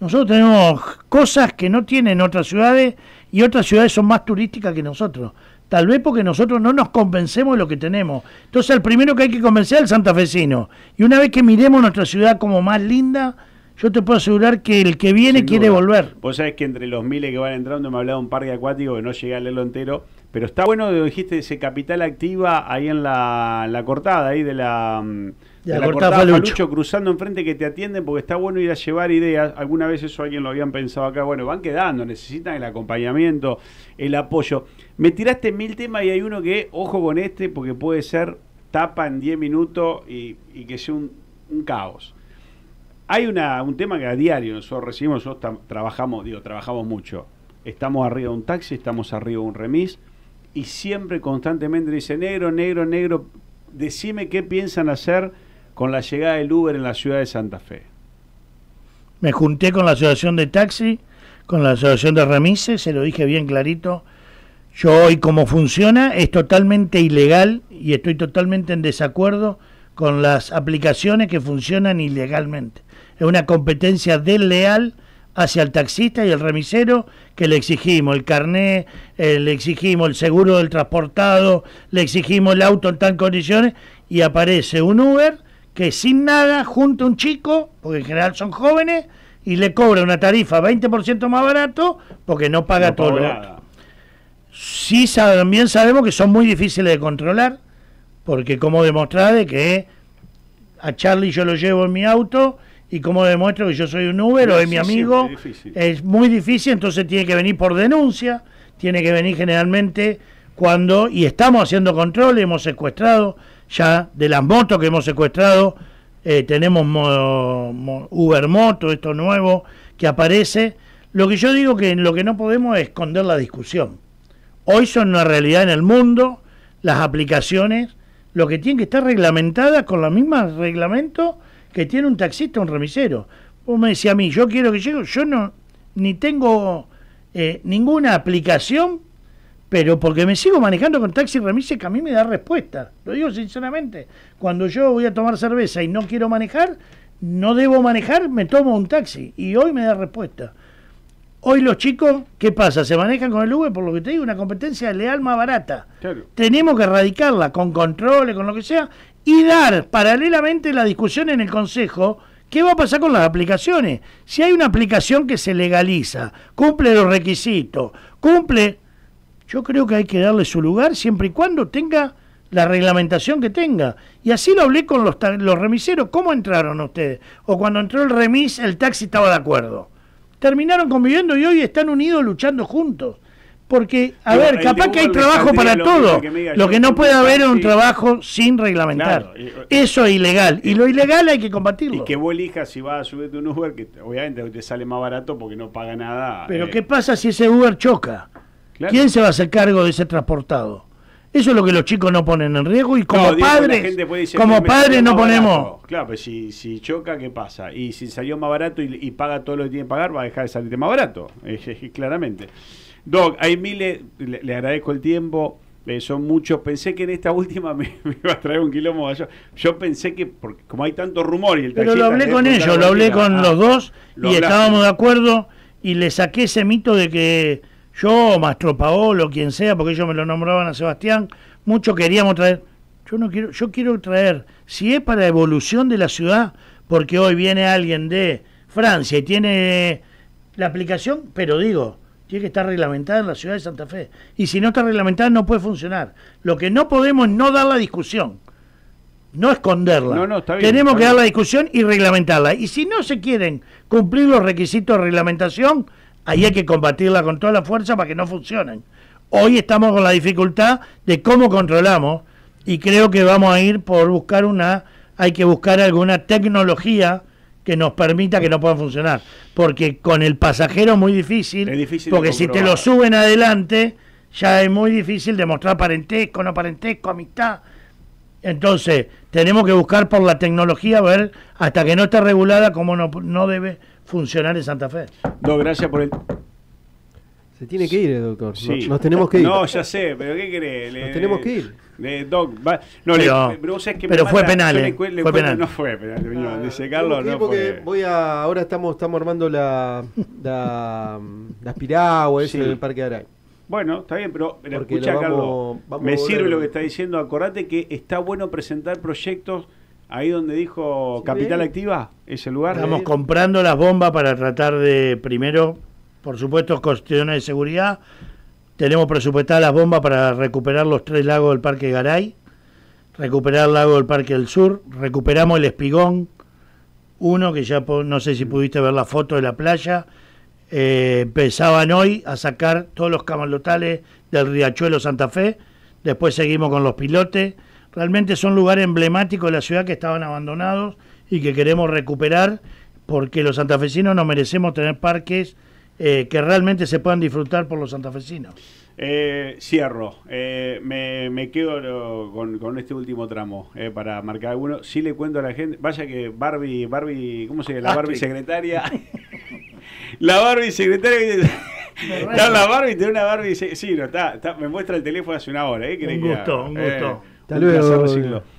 nosotros tenemos cosas que no tienen otras ciudades y otras ciudades son más turísticas que nosotros. Tal vez porque nosotros no nos convencemos de lo que tenemos. Entonces, el primero que hay que convencer es el santafesino. Y una vez que miremos nuestra ciudad como más linda, yo te puedo asegurar que el que viene quiere volver. Vos sabés que entre los miles que van entrando me hablaba un parque acuático que no llegué a leerlo entero. Pero está bueno, dijiste, ese Capital Activa ahí en la, en la cortada, ahí de la... Mm, ya, la cruzando enfrente que te atienden porque está bueno ir a llevar ideas. Alguna vez eso alguien lo habían pensado acá. Bueno, van quedando, necesitan el acompañamiento, el apoyo. Me tiraste mil temas y hay uno que, ojo con este, porque puede ser tapa en 10 minutos y, que sea un, caos. Hay un tema que a diario nosotros recibimos, nosotros trabajamos, digo, trabajamos mucho. Estamos arriba de un taxi, estamos arriba de un remis y siempre constantemente dice negro, negro, negro, decime qué piensan hacer con la llegada del Uber en la ciudad de Santa Fe. Me junté con la asociación de taxi, con la asociación de remises, se lo dije bien clarito. Yo hoy como funciona es totalmente ilegal y estoy totalmente en desacuerdo con las aplicaciones que funcionan ilegalmente. Es una competencia desleal hacia el taxista y el remisero que le exigimos el carné, eh, le exigimos el seguro del transportado, le exigimos el auto en tal condiciones y aparece un Uber que sin nada junta un chico, porque en general son jóvenes, y le cobra una tarifa 20% más barato porque no paga todo el Sí también sabemos que son muy difíciles de controlar, porque como demostrar que a Charlie yo lo llevo en mi auto y como demuestro que yo soy un Uber o es mi amigo, es muy difícil, entonces tiene que venir por denuncia, tiene que venir generalmente cuando, y estamos haciendo control, hemos secuestrado ya de las motos que hemos secuestrado, eh, tenemos mo, Uber Moto, esto nuevo que aparece. Lo que yo digo que lo que no podemos es esconder la discusión. Hoy son una realidad en el mundo, las aplicaciones, lo que tienen que estar reglamentadas con los mismos reglamentos que tiene un taxista, un remisero. Vos me decía a mí, yo quiero que llegue, yo no, ni tengo eh, ninguna aplicación pero porque me sigo manejando con Taxi Remise que a mí me da respuesta. Lo digo sinceramente. Cuando yo voy a tomar cerveza y no quiero manejar, no debo manejar, me tomo un taxi. Y hoy me da respuesta. Hoy los chicos, ¿qué pasa? Se manejan con el Uber, por lo que te digo, una competencia leal más barata. Tenemos que erradicarla con controles, con lo que sea, y dar paralelamente la discusión en el Consejo. ¿Qué va a pasar con las aplicaciones? Si hay una aplicación que se legaliza, cumple los requisitos, cumple, yo creo que hay que darle su lugar siempre y cuando tenga la reglamentación que tenga. Y así lo hablé con los, los remiseros. ¿Cómo entraron ustedes? O cuando entró el remis, el taxi estaba de acuerdo. Terminaron conviviendo y hoy están unidos luchando juntos. Porque, a ver, capaz que hay trabajo para todo. lo que no puede haber es un trabajo sin reglamentar. Eso es ilegal. Y, lo ilegal hay que combatirlo. Y que vos elijas si vas a subirte un Uber, que obviamente te sale más barato porque no paga nada. Pero, eh. ¿qué pasa si ese Uber choca? ¿Quién se va a hacer cargo de ese transportado? Eso es lo que los chicos no ponen en riesgo y como padres, como padres no ponemos. Claro, pero pues si, choca, ¿qué pasa? Y si salió más barato y, paga todo lo que tiene que pagar, va a dejar de salir más barato, <laughs> eh, eh, claramente. Doc, hay miles, le, agradezco el tiempo, eh, son muchos. Pensé que en esta última <laughs> me, iba a traer un quilombo allá. Yo pensé que, como hay tanto rumor y el Pero lo hablé con ellos, lo hablé con ah, los dos y estábamos de acuerdo y le saqué ese mito de que yo, Maestro Paolo, quien sea, porque ellos me lo nombraban a Sebastián, mucho queríamos traer. Yo no quiero, yo quiero traer, si es para evolución de la ciudad, porque hoy viene alguien de Francia y tiene la aplicación, pero digo, tiene que estar reglamentada en la ciudad de Santa Fe. Y si no está reglamentada, no puede funcionar. Lo que no podemos es no dar la discusión, no esconderla. Tenemos que dar la discusión y reglamentarla. Y si no se quieren cumplir los requisitos de reglamentación, Ahí hay que combatirla con toda la fuerza para que no funcionen. Hoy estamos con la dificultad de cómo controlamos y creo que vamos a ir por buscar una, hay que buscar alguna tecnología que nos permita que no puedan funcionar. Porque con el pasajero es muy difícil, difícil porque si te lo suben adelante, ya es muy difícil demostrar parentesco, no parentesco, amistad. Entonces, tenemos que buscar por la tecnología, a ver, hasta que no esté regulada, cómo no, no debe funcionar en Santa Fe. No, gracias por el... Se tiene que ir, eh, doctor. Nos, tenemos que ir. No, ya sé, pero ¿qué querés? nos tenemos que ir. Le, no, pero, le, que pero fue penal. Eh, fue No fue penal. dice ah, Carlos, no. voy a, ahora estamos, estamos armando la, la, las piraguas <laughs> en el Parque Aray. Bueno, está bien, pero, escucha, Carlos, me sirve lo que está diciendo. Acordate que está bueno presentar proyectos ahí donde dijo Capital Activa, ese lugar. Estamos comprando las bombas para tratar de, primero, por supuesto, cuestiones de seguridad. Tenemos presupuestadas las bombas para recuperar los tres lagos del Parque Garay, recuperar el lago del Parque del Sur, recuperamos el Espigón, uno que ya no sé si pudiste ver la foto de la playa, eh, empezaban hoy a sacar todos los camalotales del Riachuelo Santa Fe, después seguimos con los pilotes. Realmente son lugares emblemáticos de la ciudad que estaban abandonados y que queremos recuperar porque los santafesinos nos merecemos tener parques eh, que realmente se puedan disfrutar por los santafesinos. Eh, cierro, eh, me, quedo con, este último tramo para marcar alguno. Sí le cuento a la gente, vaya que Barbie, Barbie ¿cómo se llama? La ah, Barbie secretaria <laughs> La Barbie, secretaria. <laughs> Está la Barbie, tiene una Barbie. Sí, no, está, me muestra el teléfono hace una hora. ¿eh? Un gusto, un gusto. Eh, Hasta luego.